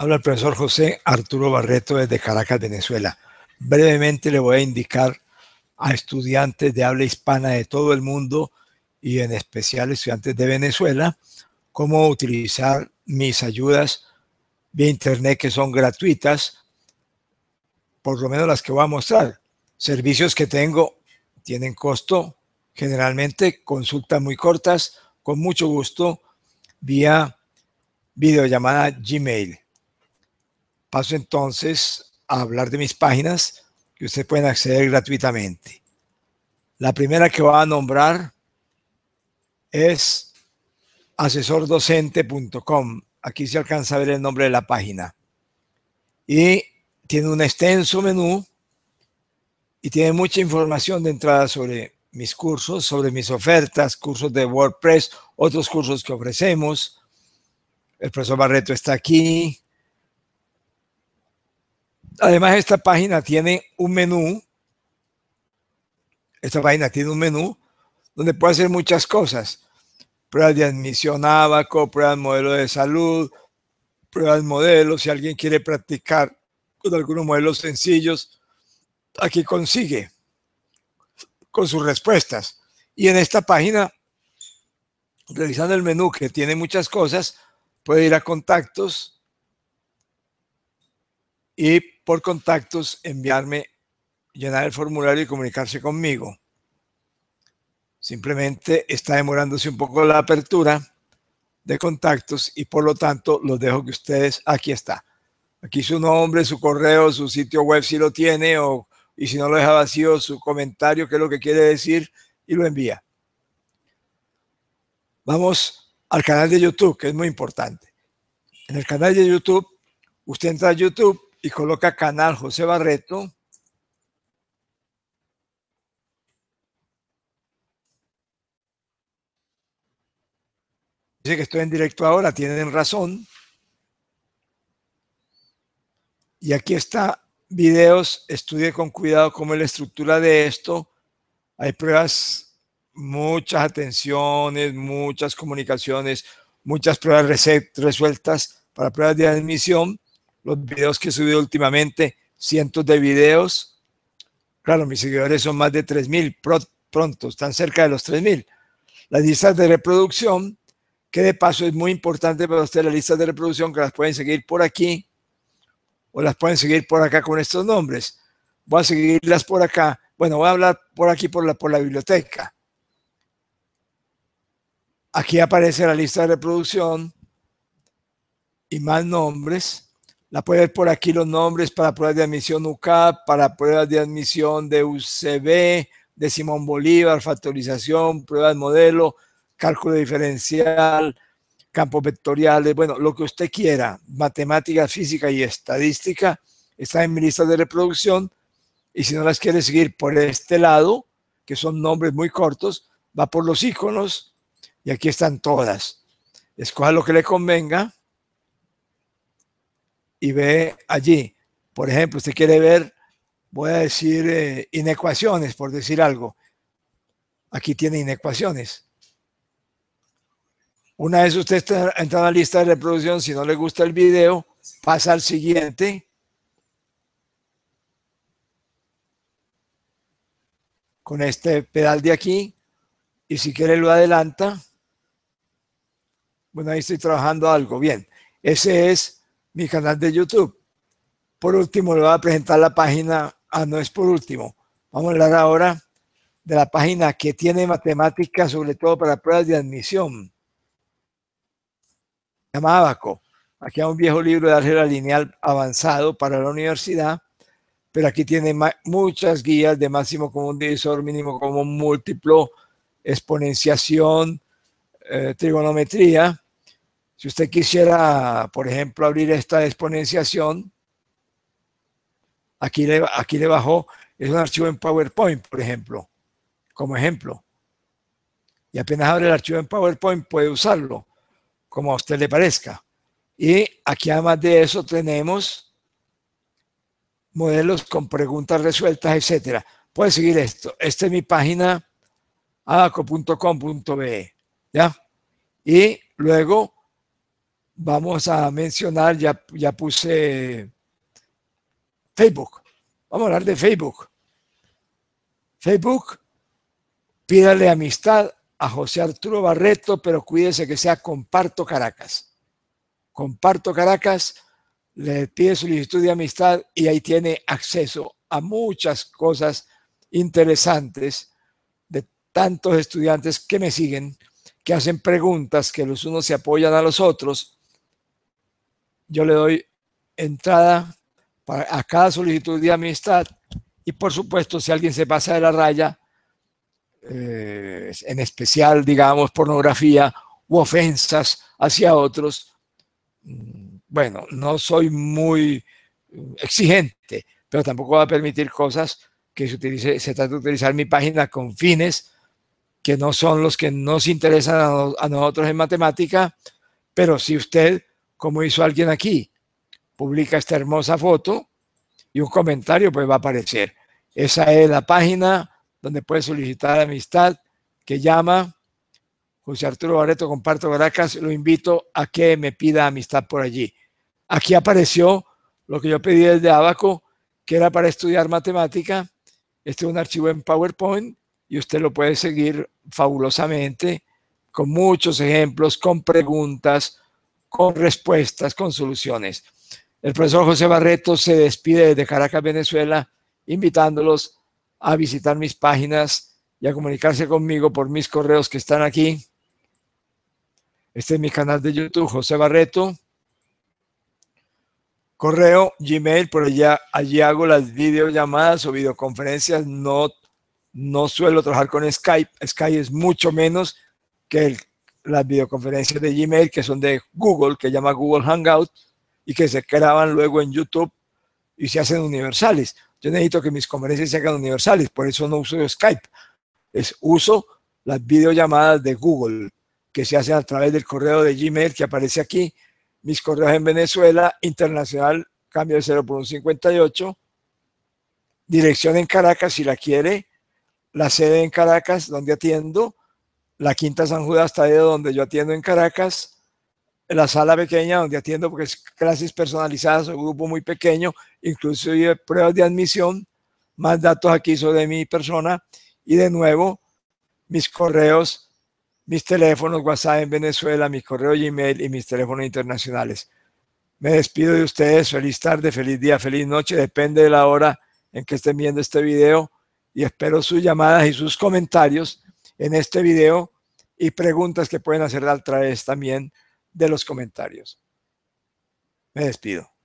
Habla el profesor José Arturo Barreto desde Caracas, Venezuela. Brevemente le voy a indicar a estudiantes de habla hispana de todo el mundo y en especial estudiantes de Venezuela cómo utilizar mis ayudas vía internet que son gratuitas, por lo menos las que voy a mostrar. Servicios que tengo tienen costo, generalmente consultas muy cortas, con mucho gusto, vía videollamada Gmail. Paso entonces a hablar de mis páginas que ustedes pueden acceder gratuitamente. La primera que voy a nombrar es asesordocente.com. Aquí se alcanza a ver el nombre de la página. Y tiene un extenso menú y tiene mucha información de entrada sobre mis cursos, sobre mis ofertas, cursos de WordPress, otros cursos que ofrecemos. El profesor Barreto está aquí, Además, esta página tiene un menú. Esta página tiene un menú donde puede hacer muchas cosas. Pruebas de admisión abaco, pruebas de modelo de salud, pruebas de modelos. Si alguien quiere practicar con algunos modelos sencillos, aquí consigue con sus respuestas. Y en esta página, revisando el menú que tiene muchas cosas, puede ir a contactos y por contactos, enviarme, llenar el formulario y comunicarse conmigo. Simplemente está demorándose un poco la apertura de contactos y por lo tanto los dejo que ustedes, aquí está. Aquí su nombre, su correo, su sitio web si lo tiene o, y si no lo deja vacío, su comentario, qué es lo que quiere decir y lo envía. Vamos al canal de YouTube, que es muy importante. En el canal de YouTube, usted entra a YouTube y coloca Canal José Barreto. Dice que estoy en directo ahora, tienen razón. Y aquí está, videos, estudie con cuidado cómo es la estructura de esto. Hay pruebas, muchas atenciones, muchas comunicaciones, muchas pruebas resueltas para pruebas de admisión los videos que he subido últimamente, cientos de videos. Claro, mis seguidores son más de 3.000 pronto, están cerca de los 3.000. Las listas de reproducción, que de paso es muy importante para usted, las listas de reproducción que las pueden seguir por aquí o las pueden seguir por acá con estos nombres. Voy a seguirlas por acá. Bueno, voy a hablar por aquí por la, por la biblioteca. Aquí aparece la lista de reproducción y más nombres. La puede ver por aquí los nombres para pruebas de admisión UCAP, para pruebas de admisión de UCB, de Simón Bolívar, factorización, pruebas modelo, cálculo diferencial, campos vectoriales, bueno, lo que usted quiera, matemática, física y estadística, está en mi lista de reproducción. Y si no las quiere seguir por este lado, que son nombres muy cortos, va por los iconos y aquí están todas. Escoja lo que le convenga y ve allí. Por ejemplo, usted quiere ver, voy a decir, inequaciones eh, inecuaciones, por decir algo. Aquí tiene inecuaciones. Una vez usted está, en la lista de reproducción, si no le gusta el video, pasa al siguiente. Con este pedal de aquí. Y si quiere lo adelanta. Bueno, ahí estoy trabajando algo. Bien, ese es mi canal de YouTube. Por último, le voy a presentar la página, ah, no es por último, vamos a hablar ahora de la página que tiene matemáticas, sobre todo para pruebas de admisión. Se llama Aquí hay un viejo libro de álgebra lineal avanzado para la universidad, pero aquí tiene muchas guías de máximo común divisor, mínimo común múltiplo, exponenciación, eh, trigonometría. Si usted quisiera, por ejemplo, abrir esta exponenciación, aquí le, aquí bajó, es un archivo en PowerPoint, por ejemplo, como ejemplo. Y apenas abre el archivo en PowerPoint puede usarlo, como a usted le parezca. Y aquí además de eso tenemos modelos con preguntas resueltas, etcétera. Puede seguir esto. Esta es mi página abaco.com.be. ¿Ya? Y luego vamos a mencionar, ya, ya puse Facebook. Vamos a hablar de Facebook. Facebook, pídale amistad a José Arturo Barreto, pero cuídese que sea Comparto Caracas. Comparto Caracas, le pide solicitud de amistad y ahí tiene acceso a muchas cosas interesantes de tantos estudiantes que me siguen, que hacen preguntas, que los unos se apoyan a los otros yo le doy entrada a cada solicitud de amistad y por supuesto si alguien se pasa de la raya, eh, en especial digamos pornografía u ofensas hacia otros, mm, bueno, no soy muy exigente, pero tampoco va a permitir cosas que se, utilice, se trata de utilizar mi página con fines que no son los que nos interesan a nosotros en matemática, pero si usted como hizo alguien aquí. Publica esta hermosa foto y un comentario pues va a aparecer. Esa es la página donde puedes solicitar amistad que llama José Arturo Barreto Comparto Caracas. Lo invito a que me pida amistad por allí. Aquí apareció lo que yo pedí desde Abaco, que era para estudiar matemática. Este es un archivo en PowerPoint y usted lo puede seguir fabulosamente con muchos ejemplos, con preguntas, con respuestas, con soluciones. El profesor José Barreto se despide desde Caracas, Venezuela, invitándolos a visitar mis páginas y a comunicarse conmigo por mis correos que están aquí. Este es mi canal de YouTube, José Barreto. Correo, Gmail, por allá, allí hago las videollamadas o videoconferencias. No, no suelo trabajar con Skype. Skype es mucho menos que el las videoconferencias de Gmail que son de Google, que llama Google Hangout, y que se graban luego en YouTube y se hacen universales. Yo necesito que mis conferencias se hagan universales, por eso no uso Skype. Es uso las videollamadas de Google que se hacen a través del correo de Gmail que aparece aquí, mis correos en Venezuela, internacional, cambio de 0 por dirección en Caracas si la quiere, la sede en Caracas donde atiendo, la Quinta San Judas ahí donde yo atiendo en Caracas, la sala pequeña donde atiendo porque es clases personalizadas, un grupo muy pequeño, incluso pruebas de admisión, más datos aquí de mi persona y de nuevo mis correos, mis teléfonos WhatsApp en Venezuela, mis correos Gmail y mis teléfonos internacionales. Me despido de ustedes, feliz tarde, feliz día, feliz noche, depende de la hora en que estén viendo este video y espero sus llamadas y sus comentarios en este video y preguntas que pueden hacer a través también de los comentarios. Me despido.